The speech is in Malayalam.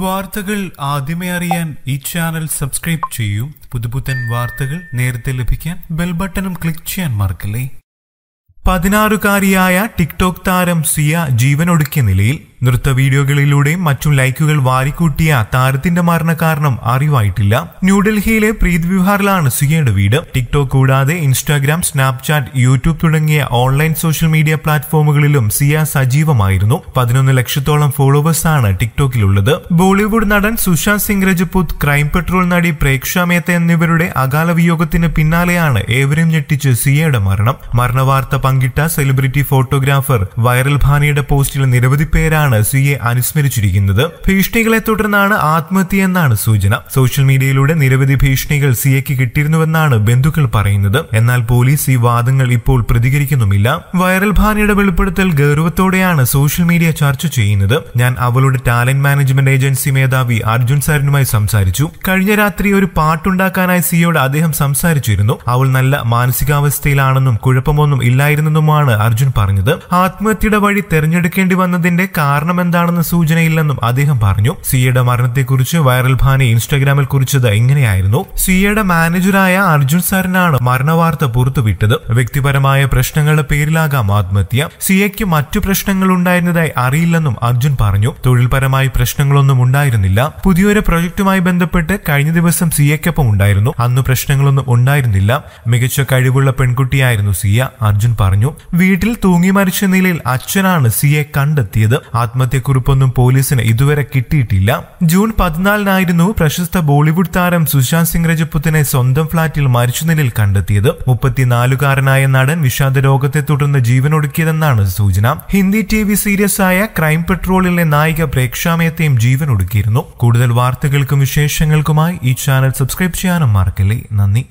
വാർത്തകൾ ആദ്യമേ അറിയാൻ ഈ ചാനൽ സബ്സ്ക്രൈബ് ചെയ്യൂ പുതുപുത്തൻ വാർത്തകൾ നേരത്തെ ലഭിക്കാൻ ബെൽ ബട്ടണും ക്ലിക്ക് ചെയ്യാൻ മറക്കല്ലേ പതിനാറുകാരിയായ ടിക്ടോക് താരം സിയ ജീവനൊടുക്കിയ നിലയിൽ നൃത്ത വീഡിയോകളിലൂടെയും മറ്റും ലൈക്കുകൾ വാരിക്കൂട്ടിയ താരത്തിന്റെ മരണകാരണം അറിവായിട്ടില്ല ന്യൂഡൽഹിയിലെ പ്രീത് വിഹാറിലാണ് സുഖയുടെ വീട് ടിക്ടോക്ക് കൂടാതെ ഇൻസ്റ്റാഗ്രാം സ്നാപ്ചാറ്റ് യൂട്യൂബ് തുടങ്ങിയ ഓൺലൈൻ സോഷ്യൽ മീഡിയ പ്ലാറ്റ്ഫോമുകളിലും സിയ സജീവമായിരുന്നു പതിനൊന്ന് ലക്ഷത്തോളം ഫോളോവേഴ്സാണ് ടിക്ടോക്കിലുള്ളത് ബോളിവുഡ് നടൻ സുശാന്ത് സിംഗ് രജപൂത് ക്രൈം പെട്രോൾ നടി പ്രേക്ഷ മേത്ത എന്നിവരുടെ അകാല വിയോഗത്തിന് പിന്നാലെയാണ് ഏവരെയും ഞെട്ടിച്ച് സിയയുടെ മരണം മരണവാർത്ത പങ്കിട്ട സെലിബ്രിറ്റി ഫോട്ടോഗ്രാഫർ വൈറൽ ഭാനിയുടെ പോസ്റ്റിൽ നിരവധി പേരാണ് കുറിച്ചാണ് സി എ അനുസ്മരിച്ചിരിക്കുന്നത് ഭീഷണികളെ തുടർന്നാണ് എന്നാണ് സൂചന സോഷ്യൽ മീഡിയയിലൂടെ നിരവധി ഭീഷണികൾ സി എക്ക് കിട്ടിയിരുന്നുവെന്നാണ് ബന്ധുക്കൾ പറയുന്നത് എന്നാൽ പോലീസ് ഈ വാദങ്ങൾ ഇപ്പോൾ പ്രതികരിക്കുന്നുമില്ല വൈറൽ ഭാര്യയുടെ വെളിപ്പെടുത്തൽ ഗൌരവത്തോടെയാണ് സോഷ്യൽ മീഡിയ ചർച്ച ചെയ്യുന്നത് ഞാൻ അവളുടെ ടാലന്റ് മാനേജ്മെന്റ് ഏജൻസി മേധാവി അർജുൻ സാറിനുമായി സംസാരിച്ചു കഴിഞ്ഞ രാത്രി ഒരു പാട്ടുണ്ടാക്കാനായി സിയോട് അദ്ദേഹം സംസാരിച്ചിരുന്നു അവൾ നല്ല മാനസികാവസ്ഥയിലാണെന്നും കുഴപ്പമൊന്നും ഇല്ലായിരുന്നെന്നുമാണ് അർജുൻ പറഞ്ഞത് ആത്മഹത്യയുടെ വഴി തെരഞ്ഞെടുക്കേണ്ടി വന്നതിന്റെ കാരണം കാരണം എന്താണെന്ന് സൂചനയില്ലെന്നും അദ്ദേഹം പറഞ്ഞു സിയയുടെ മരണത്തെക്കുറിച്ച് വൈറൽ ഭാനി ഇൻസ്റ്റാഗ്രാമിൽ കുറിച്ചത് എങ്ങനെയായിരുന്നു സിയയുടെ മാനേജറായ അർജുൻ സാറിനാണ് മരണവാർത്ത പുറത്തുവിട്ടത് വ്യക്തിപരമായ പ്രശ്നങ്ങളുടെ പേരിലാകാം ആത്മഹത്യ സിയയ്ക്ക് മറ്റു പ്രശ്നങ്ങൾ ഉണ്ടായിരുന്നതായി അറിയില്ലെന്നും അർജുൻ പറഞ്ഞു തൊഴിൽപരമായി പ്രശ്നങ്ങളൊന്നും ഉണ്ടായിരുന്നില്ല പുതിയൊരു പ്രൊജക്റ്റുമായി ബന്ധപ്പെട്ട് കഴിഞ്ഞ ദിവസം സിയയ്ക്കൊപ്പം ഉണ്ടായിരുന്നു അന്ന് പ്രശ്നങ്ങളൊന്നും ഉണ്ടായിരുന്നില്ല മികച്ച കഴിവുള്ള പെൺകുട്ടിയായിരുന്നു സിയ അർജുൻ പറഞ്ഞു വീട്ടിൽ തൂങ്ങി മരിച്ച നിലയിൽ അച്ഛനാണ് സിയെ കണ്ടെത്തിയത് ആത്മഹത്യക്കുറിപ്പൊന്നും പോലീസിന് ഇതുവരെ കിട്ടിയിട്ടില്ല ജൂൺ പതിനാലിനായിരുന്നു പ്രശസ്ത ബോളിവുഡ് താരം സുശാന്ത് സിംഗ് രജപുത്തിനെ സ്വന്തം ഫ്ളാറ്റിൽ മരിച്ച നിലയിൽ കണ്ടെത്തിയത് മുപ്പത്തിനാലുകാരനായ നടൻ വിഷാദ രോഗത്തെ തുടർന്ന് ജീവനൊടുക്കിയതെന്നാണ് സൂചന ഹിന്ദി ടി വി ആയ ക്രൈം പെട്രോളിലെ നായിക പ്രേക്ഷാമയത്തെയും ജീവനൊടുക്കിയിരുന്നു കൂടുതൽ വാർത്തകൾക്കും വിശേഷങ്ങൾക്കുമായി ഈ ചാനൽ സബ്സ്ക്രൈബ് ചെയ്യാനും മറക്കല്ലേ നന്ദി